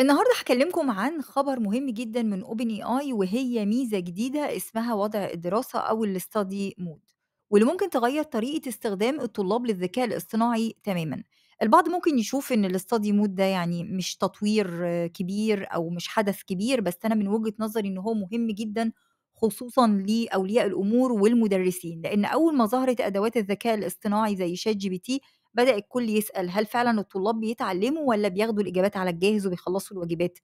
النهارده هكلمكم عن خبر مهم جدًا من اوبن اي اي وهي ميزة جديدة اسمها وضع الدراسة أو الاستادي مود واللي ممكن تغيّر طريقة استخدام الطلاب للذكاء الاصطناعي تمامًا. البعض ممكن يشوف إن الاستادي مود ده يعني مش تطوير كبير أو مش حدث كبير، بس أنا من وجهة نظري إن هو مهم جدًا خصوصًا لأولياء الأمور والمدرسين، لإن أول ما ظهرت أدوات الذكاء الاصطناعي زي شات جي بي تي بدأ الكل يسأل هل فعلا الطلاب بيتعلموا ولا بياخدوا الإجابات على الجاهز وبيخلصوا الواجبات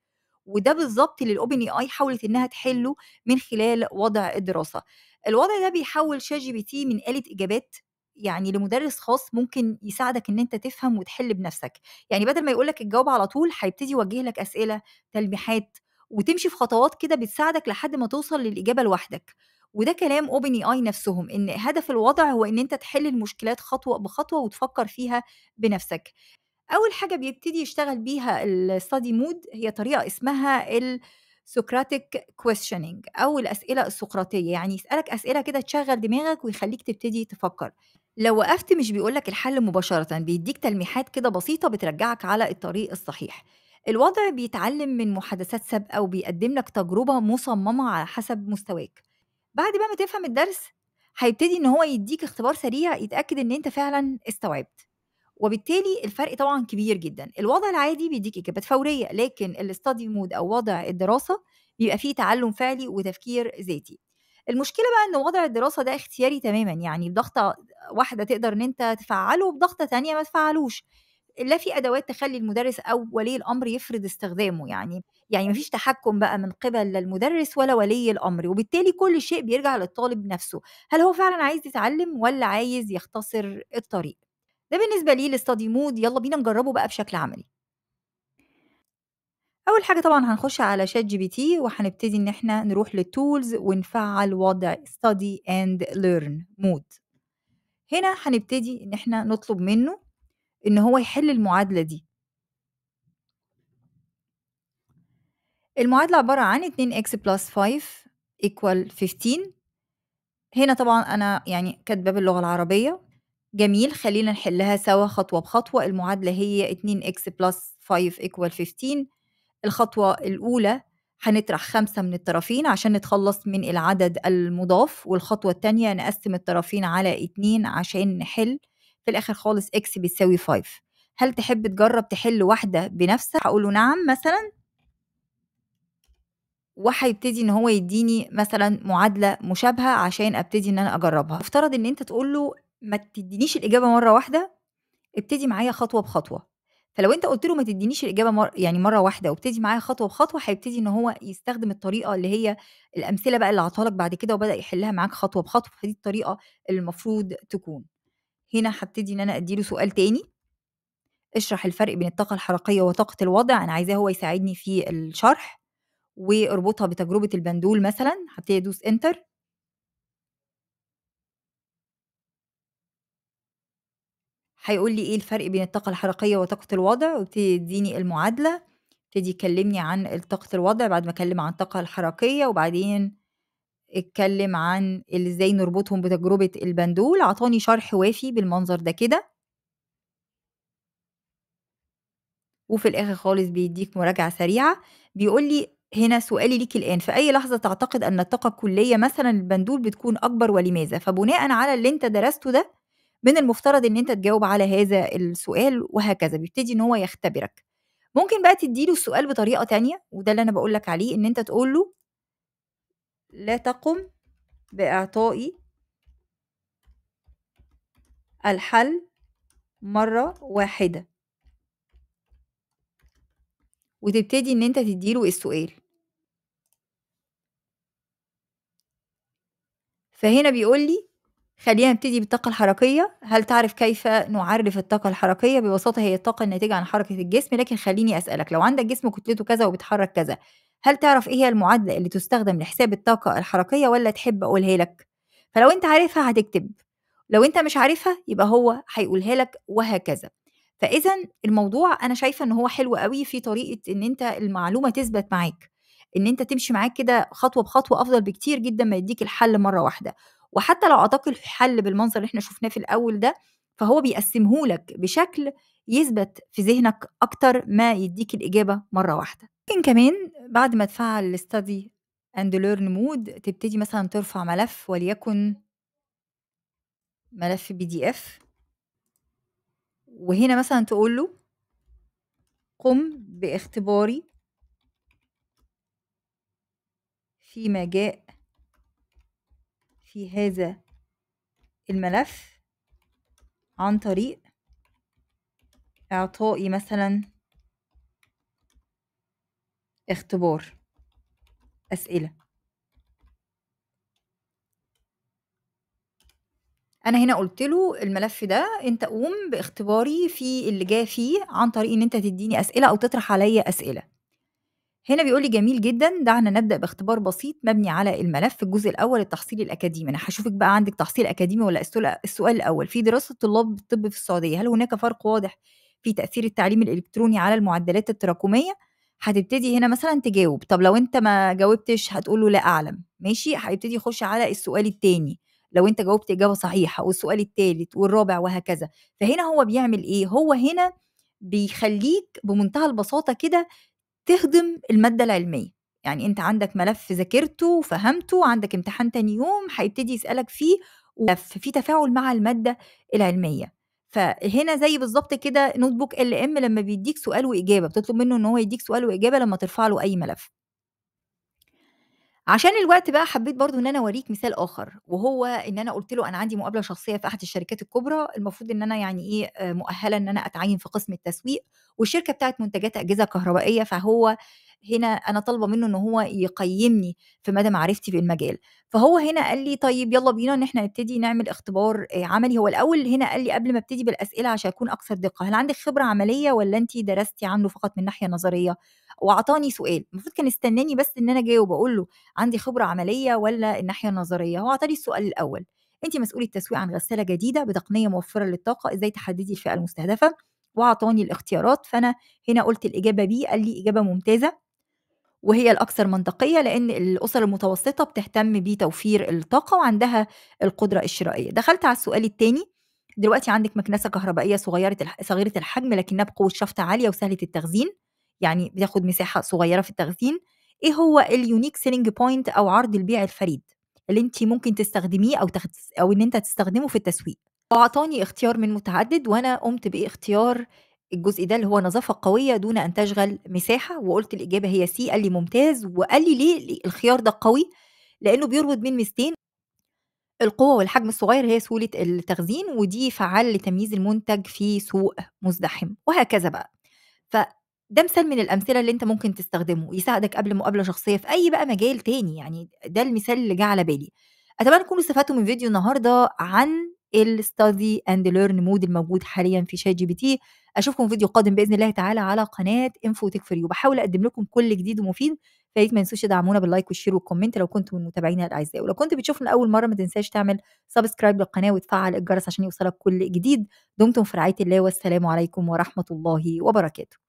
وده بالظبط اللي الاوبن اي اي حاولت انها تحله من خلال وضع الدراسه الوضع ده بيحول شات جي بي تي من آلة إجابات يعني لمدرس خاص ممكن يساعدك ان انت تفهم وتحل بنفسك يعني بدل ما يقولك الجواب على طول هيبتدي يوجه لك اسئله تلميحات وتمشي في خطوات كده بتساعدك لحد ما توصل للاجابه لوحدك وده كلام اوبن اي اي نفسهم ان هدف الوضع هو ان انت تحل المشكلات خطوه بخطوه وتفكر فيها بنفسك اول حاجه بيبتدي يشتغل بيها الستادي مود هي طريقه اسمها ال questioning او الاسئله السقراطيه يعني يسالك اسئله كده تشغل دماغك ويخليك تبتدي تفكر لو وقفت مش بيقولك الحل مباشره بيديك تلميحات كده بسيطه بترجعك على الطريق الصحيح الوضع بيتعلم من محادثات سابقه وبيقدم لك تجربه مصممه على حسب مستواك بعد بقى ما تفهم الدرس هيبتدي ان هو يديك اختبار سريع يتاكد ان انت فعلا استوعبت وبالتالي الفرق طبعا كبير جدا الوضع العادي بيديك اجابات فوريه لكن الاستادي مود او وضع الدراسه بيبقى فيه تعلم فعلي وتفكير ذاتي المشكله بقى ان وضع الدراسه ده اختياري تماما يعني بضغطه واحده تقدر ان انت تفعله وبضغطه تانية ما تفعلوش لا في ادوات تخلي المدرس او ولي الامر يفرض استخدامه يعني يعني مفيش تحكم بقى من قبل لا المدرس ولا ولي الامر وبالتالي كل شيء بيرجع للطالب نفسه هل هو فعلا عايز يتعلم ولا عايز يختصر الطريق ده بالنسبه لي الاستادي مود يلا بينا نجربه بقى بشكل عملي اول حاجه طبعا هنخش على شات جي بي تي وهنبتدي ان احنا نروح للتولز ونفعل وضع ستادي اند ليرن مود هنا هنبتدي ان احنا نطلب منه ان هو يحل المعادله دي المعادله عباره عن 2x بلس 5 equal 15 هنا طبعا انا يعني كاتبه باللغه العربيه جميل خلينا نحلها سوا خطوه بخطوه المعادله هي 2x بلس 5 equal 15 الخطوه الاولى هنطرح خمسة من الطرفين عشان نتخلص من العدد المضاف والخطوة الثانية نقسم الطرفين على اتنين عشان نحل في الاخر خالص اكس بيساوي 5 هل تحب تجرب تحل واحده بنفسك هقول له نعم مثلا وهيبتدي ان هو يديني مثلا معادله مشابهه عشان ابتدي ان انا اجربها افترض ان انت تقول له ما تدينيش الاجابه مره واحده ابتدي معايا خطوه بخطوه فلو انت قلت له ما تدينيش الاجابه مر... يعني مره واحده وابتدي معايا خطوه بخطوه هيبتدي ان هو يستخدم الطريقه اللي هي الامثله بقى اللي عطالك لك بعد كده وبدا يحلها معاك خطوه بخطوه فدي الطريقه اللي المفروض تكون هنا هبتدي ان انا اديله سؤال تاني اشرح الفرق بين الطاقة الحركية وطاقة الوضع أنا عايزاه هو يساعدني في الشرح واربطها بتجربة البندول مثلا هبتدي أدوس انتر هيقول لي ايه الفرق بين الطاقة الحركية وطاقة الوضع وابتدي يديني المعادلة ابتدي يكلمني عن طاقة الوضع بعد ما اكلم عن الطاقة الحركية وبعدين اتكلم عن ازاي نربطهم بتجربة البندول عطاني شرح وافي بالمنظر ده كده وفي الاخر خالص بيديك مراجعة سريعة بيقول لي هنا سؤالي ليك الآن في أي لحظة تعتقد أن الطاقة الكلية مثلا البندول بتكون أكبر ولماذا؟ فبناء على اللي أنت درسته ده من المفترض أن أنت تجاوب على هذا السؤال وهكذا بيبتدي أن هو يختبرك ممكن بقى تديله السؤال بطريقة تانية وده اللي أنا بقولك عليه أن أنت تقوله لا تقم بإعطائي الحل مرة واحدة وتبتدي إن أنت تديله السؤال فهنا بيقول لي خلينا نبتدي بالطاقة الحركية هل تعرف كيف نعرف الطاقة الحركية ببساطة هي الطاقة الناتجة عن حركة الجسم لكن خليني أسألك لو عندك جسم كتلته كذا وبتحرك كذا هل تعرف إيه هي المعادلة اللي تستخدم لحساب الطاقة الحركية ولا تحب أقولها لك؟ فلو أنت عارفها هتكتب لو أنت مش عارفها يبقى هو هيقولها لك وهكذا فإذا الموضوع أنا شايفة إن هو حلو قوي في طريقة إن أنت المعلومة تثبت معاك إن أنت تمشي معاك كده خطوة بخطوة أفضل بكتير جدا ما يديك الحل مرة واحدة وحتى لو أعطاك الحل بالمنظر اللي احنا شفناه في الأول ده فهو بيقسمهولك بشكل يثبت في ذهنك أكتر ما يديك الإجابة مرة واحدة ممكن كمان بعد ما تفعل الستادي اند ليرن مود تبتدي مثلا ترفع ملف وليكن ملف بي دي اف وهنا مثلا تقول له قم باختباري فيما جاء في هذا الملف عن طريق إعطائي مثلا اختبار أسئلة أنا هنا قلت له الملف ده أنت قوم باختباري في اللي جاي فيه عن طريق إن أنت تديني أسئلة أو تطرح عليا أسئلة هنا بيقول لي جميل جدا دعنا نبدا باختبار بسيط مبني على الملف الجزء الاول التحصيل الاكاديمي انا هشوفك بقى عندك تحصيل اكاديمي ولا السؤال الاول في دراسه طلاب الطب في السعوديه هل هناك فرق واضح في تاثير التعليم الالكتروني على المعدلات التراكميه هتبتدي هنا مثلا تجاوب طب لو انت ما جاوبتش هتقول له لا اعلم ماشي هيبتدي يخش على السؤال الثاني لو انت جاوبت اجابه صحيحه والسؤال الثالث والرابع وهكذا فهنا هو بيعمل ايه هو هنا بيخليك بمنتهى البساطه كده تهضم الماده العلميه يعني انت عندك ملف ذاكرته وفهمته عندك امتحان تاني يوم هيبتدي يسالك فيه وفي تفاعل مع الماده العلميه فهنا زي بالظبط كده نوت بوك ال ام لما بيديك سؤال واجابه بتطلب منه ان هو يديك سؤال واجابه لما ترفع له اي ملف عشان الوقت بقى حبيت برضو ان انا اوريك مثال اخر وهو ان انا قلت له انا عندي مقابله شخصيه في احد الشركات الكبرى المفروض ان انا يعني ايه آه، مؤهله ان انا اتعين في قسم التسويق والشركه بتاعت منتجات اجهزه كهربائيه فهو هنا انا طالبه منه ان هو يقيمني في مدى معرفتي بالمجال فهو هنا قال لي طيب يلا بينا ان احنا نبتدي نعمل اختبار آه، عملي هو الاول هنا قال لي قبل ما ابتدي بالاسئله عشان اكون اكثر دقه هل عندك خبره عمليه ولا انت درستي عنه فقط من ناحيه نظريه واعطاني سؤال المفروض كان استناني بس ان انا جاوب اقول له عندي خبره عمليه ولا الناحيه النظريه هو اعطاني السؤال الاول انت مسؤول التسويق عن غساله جديده بتقنيه موفره للطاقه ازاي تحددي الفئه المستهدفه واعطاني الاختيارات فانا هنا قلت الاجابه بي قال لي اجابه ممتازه وهي الأكثر منطقية لأن الأسر المتوسطة بتهتم بتوفير الطاقة وعندها القدرة الشرائية دخلت على السؤال الثاني دلوقتي عندك مكنسة كهربائية صغيرة صغيرة الحجم لكنها بقوة شفط عالية وسهلة التخزين يعني بتاخد مساحة صغيرة في التخزين إيه هو اليونيك سيلينج بوينت أو عرض البيع الفريد اللي أنت ممكن تستخدميه أو تخد... أو إن أنت تستخدمه في التسويق وأعطاني اختيار من متعدد وأنا قمت باختيار الجزء ده اللي هو نظافة قوية دون أن تشغل مساحة وقلت الإجابة هي سي قال لي ممتاز وقال لي ليه الخيار ده قوي لأنه بيربط بين ميزتين القوة والحجم الصغير هي سهولة التخزين ودي فعال لتمييز المنتج في سوق مزدحم وهكذا بقى فده مثال من الأمثلة اللي أنت ممكن تستخدمه يساعدك قبل مقابلة شخصية في أي بقى مجال تاني يعني ده المثال اللي جه على بالي أتمنى تكونوا استفدتوا من فيديو النهاردة عن الستادي اند ليرن مود الموجود حاليا في شات جي بي تي اشوفكم فيديو قادم باذن الله تعالى على قناه انفو تك فري وبحاول اقدم لكم كل جديد ومفيد ريت ما تنسوش تدعمونا باللايك والشير والكومنت لو كنتم من متابعينا الاعزاء ولو كنت بتشوفنا اول مره ما تنساش تعمل سبسكرايب للقناه وتفعل الجرس عشان يوصلك كل جديد دمتم في رعايه الله والسلام عليكم ورحمه الله وبركاته